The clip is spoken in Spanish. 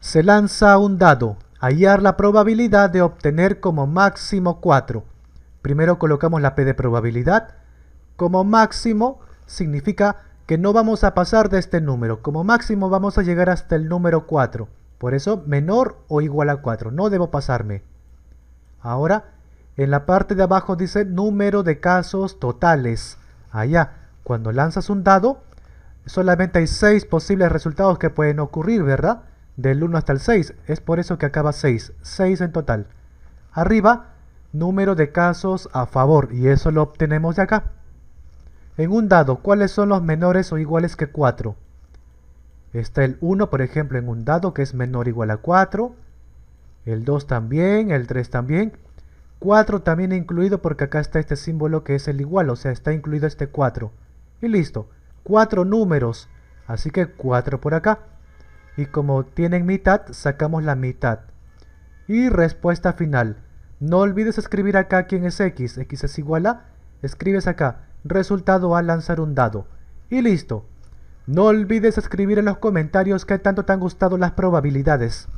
Se lanza un dado, hallar la probabilidad de obtener como máximo 4. Primero colocamos la P de probabilidad. Como máximo significa que no vamos a pasar de este número. Como máximo vamos a llegar hasta el número 4. Por eso menor o igual a 4. No debo pasarme. Ahora, en la parte de abajo dice número de casos totales. Allá, cuando lanzas un dado, solamente hay 6 posibles resultados que pueden ocurrir, ¿verdad? del 1 hasta el 6, es por eso que acaba 6, 6 en total. Arriba, número de casos a favor, y eso lo obtenemos de acá. En un dado, ¿cuáles son los menores o iguales que 4? Está el 1, por ejemplo, en un dado que es menor o igual a 4. El 2 también, el 3 también. 4 también incluido porque acá está este símbolo que es el igual, o sea, está incluido este 4. Y listo, 4 números, así que 4 por acá y como tienen mitad, sacamos la mitad. Y respuesta final. No olvides escribir acá quién es X. X es igual a... Escribes acá. Resultado a lanzar un dado. Y listo. No olvides escribir en los comentarios qué tanto te han gustado las probabilidades.